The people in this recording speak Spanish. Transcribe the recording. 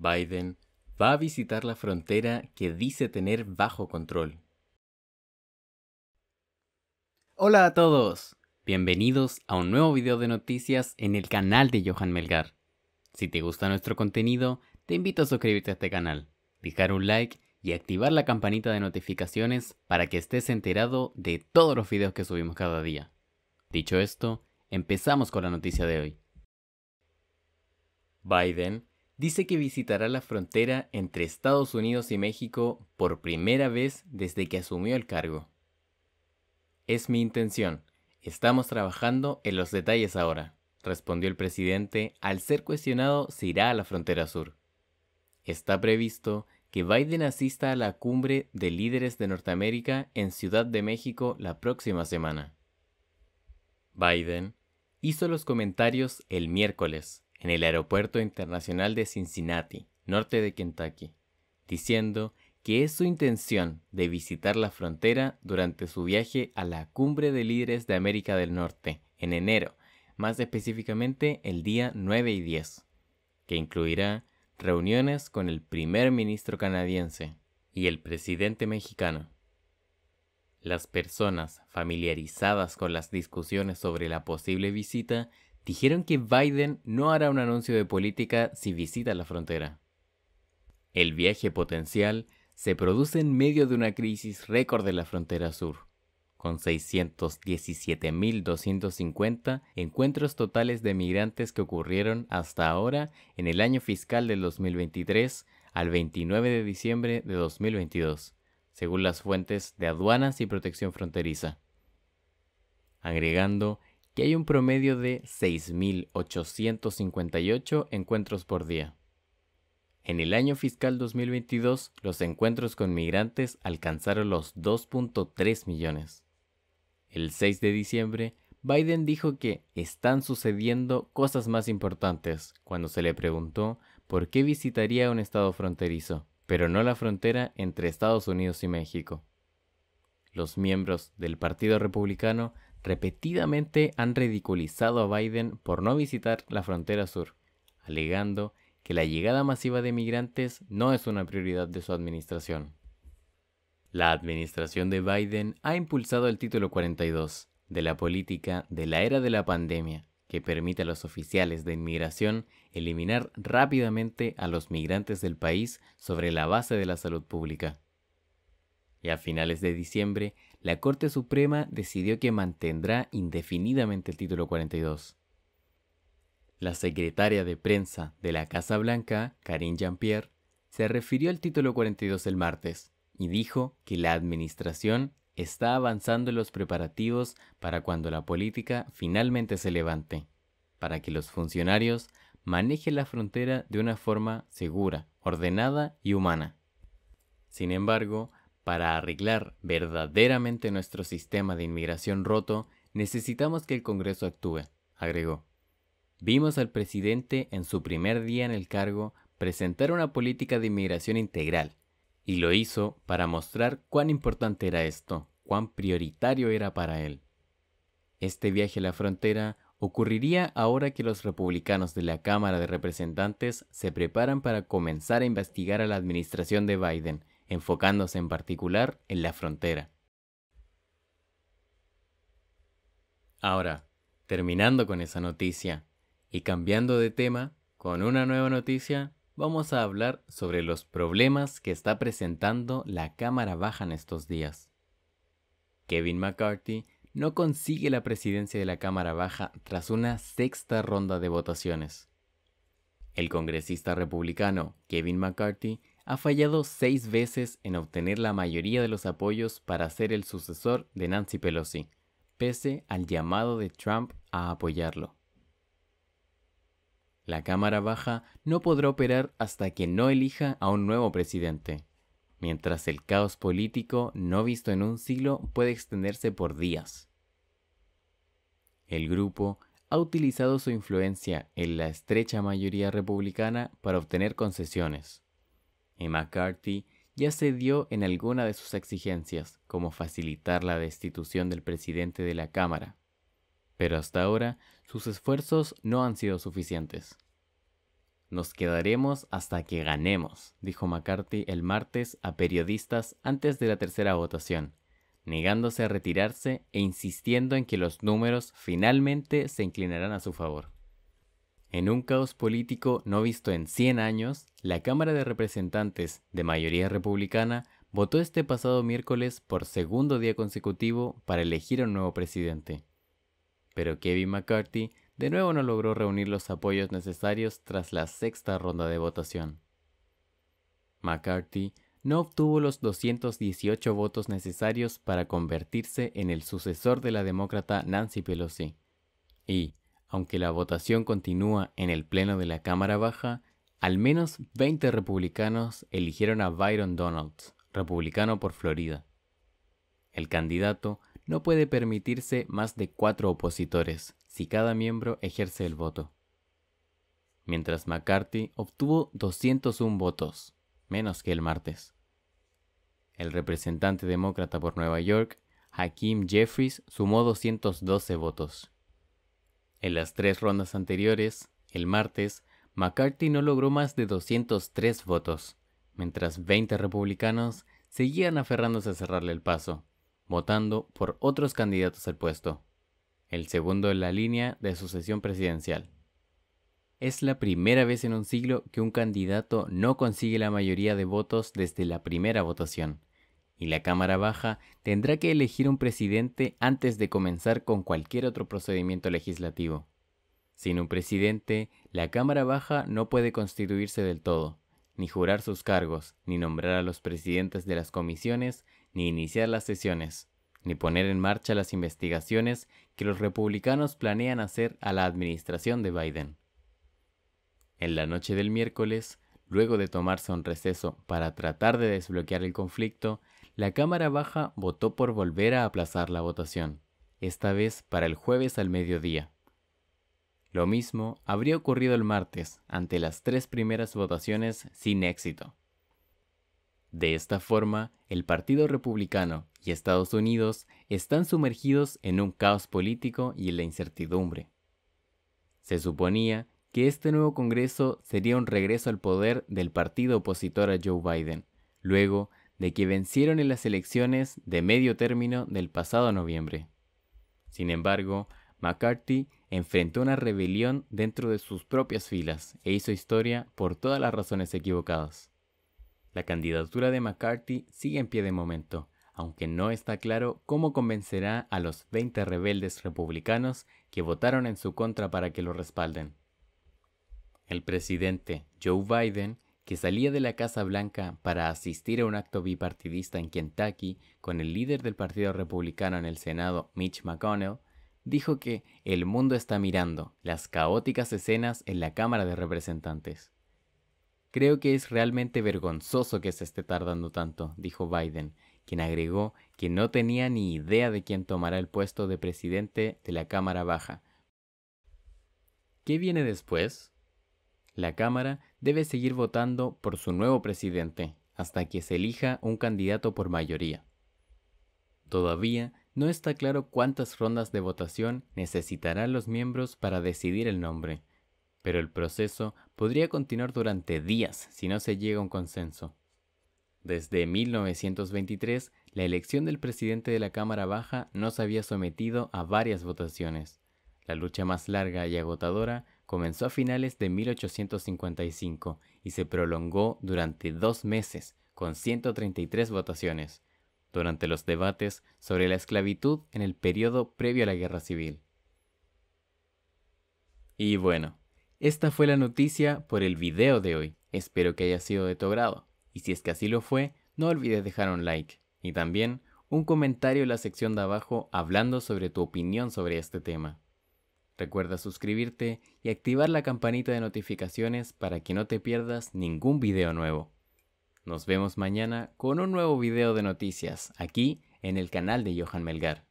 Biden va a visitar la frontera que dice tener bajo control. Hola a todos, bienvenidos a un nuevo video de noticias en el canal de Johan Melgar. Si te gusta nuestro contenido, te invito a suscribirte a este canal, dejar un like y activar la campanita de notificaciones para que estés enterado de todos los videos que subimos cada día. Dicho esto, empezamos con la noticia de hoy. Biden dice que visitará la frontera entre Estados Unidos y México por primera vez desde que asumió el cargo. Es mi intención. Estamos trabajando en los detalles ahora, respondió el presidente al ser cuestionado si irá a la frontera sur. Está previsto que Biden asista a la cumbre de líderes de Norteamérica en Ciudad de México la próxima semana. Biden hizo los comentarios el miércoles, en el Aeropuerto Internacional de Cincinnati, norte de Kentucky, diciendo que es su intención de visitar la frontera durante su viaje a la Cumbre de Líderes de América del Norte en enero, más específicamente el día 9 y 10, que incluirá reuniones con el primer ministro canadiense y el presidente mexicano. Las personas familiarizadas con las discusiones sobre la posible visita dijeron que Biden no hará un anuncio de política si visita la frontera. El viaje potencial se produce en medio de una crisis récord de la frontera sur, con 617.250 encuentros totales de migrantes que ocurrieron hasta ahora en el año fiscal del 2023 al 29 de diciembre de 2022, según las fuentes de aduanas y protección fronteriza. Agregando que hay un promedio de 6.858 encuentros por día. En el año fiscal 2022, los encuentros con migrantes alcanzaron los 2.3 millones. El 6 de diciembre, Biden dijo que están sucediendo cosas más importantes cuando se le preguntó por qué visitaría un estado fronterizo, pero no la frontera entre Estados Unidos y México. Los miembros del Partido Republicano repetidamente han ridiculizado a Biden por no visitar la frontera sur, alegando que la llegada masiva de migrantes no es una prioridad de su administración. La administración de Biden ha impulsado el título 42 de la política de la era de la pandemia, que permite a los oficiales de inmigración eliminar rápidamente a los migrantes del país sobre la base de la salud pública. Y a finales de diciembre la Corte Suprema decidió que mantendrá indefinidamente el título 42. La secretaria de prensa de la Casa Blanca, Karine Jean-Pierre, se refirió al título 42 el martes y dijo que la administración está avanzando en los preparativos para cuando la política finalmente se levante, para que los funcionarios manejen la frontera de una forma segura, ordenada y humana. Sin embargo, para arreglar verdaderamente nuestro sistema de inmigración roto, necesitamos que el Congreso actúe, agregó. Vimos al presidente en su primer día en el cargo presentar una política de inmigración integral, y lo hizo para mostrar cuán importante era esto, cuán prioritario era para él. Este viaje a la frontera ocurriría ahora que los republicanos de la Cámara de Representantes se preparan para comenzar a investigar a la administración de Biden enfocándose en particular en la frontera. Ahora, terminando con esa noticia y cambiando de tema, con una nueva noticia vamos a hablar sobre los problemas que está presentando la Cámara Baja en estos días. Kevin McCarthy no consigue la presidencia de la Cámara Baja tras una sexta ronda de votaciones. El congresista republicano Kevin McCarthy ha fallado seis veces en obtener la mayoría de los apoyos para ser el sucesor de Nancy Pelosi, pese al llamado de Trump a apoyarlo. La Cámara Baja no podrá operar hasta que no elija a un nuevo presidente, mientras el caos político no visto en un siglo puede extenderse por días. El grupo ha utilizado su influencia en la estrecha mayoría republicana para obtener concesiones y McCarthy ya cedió en alguna de sus exigencias, como facilitar la destitución del presidente de la Cámara. Pero hasta ahora sus esfuerzos no han sido suficientes. Nos quedaremos hasta que ganemos, dijo McCarthy el martes a periodistas antes de la tercera votación, negándose a retirarse e insistiendo en que los números finalmente se inclinarán a su favor. En un caos político no visto en 100 años, la Cámara de Representantes, de mayoría republicana, votó este pasado miércoles por segundo día consecutivo para elegir a un nuevo presidente. Pero Kevin McCarthy de nuevo no logró reunir los apoyos necesarios tras la sexta ronda de votación. McCarthy no obtuvo los 218 votos necesarios para convertirse en el sucesor de la demócrata Nancy Pelosi. Y, aunque la votación continúa en el Pleno de la Cámara Baja, al menos 20 republicanos eligieron a Byron Donalds, republicano por Florida. El candidato no puede permitirse más de cuatro opositores si cada miembro ejerce el voto. Mientras McCarthy obtuvo 201 votos, menos que el martes. El representante demócrata por Nueva York, Hakeem Jeffries, sumó 212 votos. En las tres rondas anteriores, el martes, McCarthy no logró más de 203 votos, mientras 20 republicanos seguían aferrándose a cerrarle el paso, votando por otros candidatos al puesto, el segundo en la línea de sucesión presidencial. Es la primera vez en un siglo que un candidato no consigue la mayoría de votos desde la primera votación, y la Cámara Baja tendrá que elegir un presidente antes de comenzar con cualquier otro procedimiento legislativo. Sin un presidente, la Cámara Baja no puede constituirse del todo, ni jurar sus cargos, ni nombrar a los presidentes de las comisiones, ni iniciar las sesiones, ni poner en marcha las investigaciones que los republicanos planean hacer a la administración de Biden. En la noche del miércoles, luego de tomarse un receso para tratar de desbloquear el conflicto, la Cámara Baja votó por volver a aplazar la votación, esta vez para el jueves al mediodía. Lo mismo habría ocurrido el martes ante las tres primeras votaciones sin éxito. De esta forma, el Partido Republicano y Estados Unidos están sumergidos en un caos político y en la incertidumbre. Se suponía que este nuevo Congreso sería un regreso al poder del partido opositor a Joe Biden, luego de que vencieron en las elecciones de medio término del pasado noviembre. Sin embargo, McCarthy enfrentó una rebelión dentro de sus propias filas e hizo historia por todas las razones equivocadas. La candidatura de McCarthy sigue en pie de momento, aunque no está claro cómo convencerá a los 20 rebeldes republicanos que votaron en su contra para que lo respalden. El presidente Joe Biden que salía de la Casa Blanca para asistir a un acto bipartidista en Kentucky con el líder del Partido Republicano en el Senado, Mitch McConnell, dijo que el mundo está mirando las caóticas escenas en la Cámara de Representantes. Creo que es realmente vergonzoso que se esté tardando tanto, dijo Biden, quien agregó que no tenía ni idea de quién tomará el puesto de presidente de la Cámara Baja. ¿Qué viene después? La Cámara debe seguir votando por su nuevo presidente hasta que se elija un candidato por mayoría. Todavía no está claro cuántas rondas de votación necesitarán los miembros para decidir el nombre, pero el proceso podría continuar durante días si no se llega a un consenso. Desde 1923, la elección del presidente de la Cámara Baja no se había sometido a varias votaciones. La lucha más larga y agotadora comenzó a finales de 1855 y se prolongó durante dos meses con 133 votaciones, durante los debates sobre la esclavitud en el periodo previo a la Guerra Civil. Y bueno, esta fue la noticia por el video de hoy. Espero que haya sido de tu grado Y si es que así lo fue, no olvides dejar un like y también un comentario en la sección de abajo hablando sobre tu opinión sobre este tema. Recuerda suscribirte y activar la campanita de notificaciones para que no te pierdas ningún video nuevo. Nos vemos mañana con un nuevo video de noticias aquí en el canal de Johan Melgar.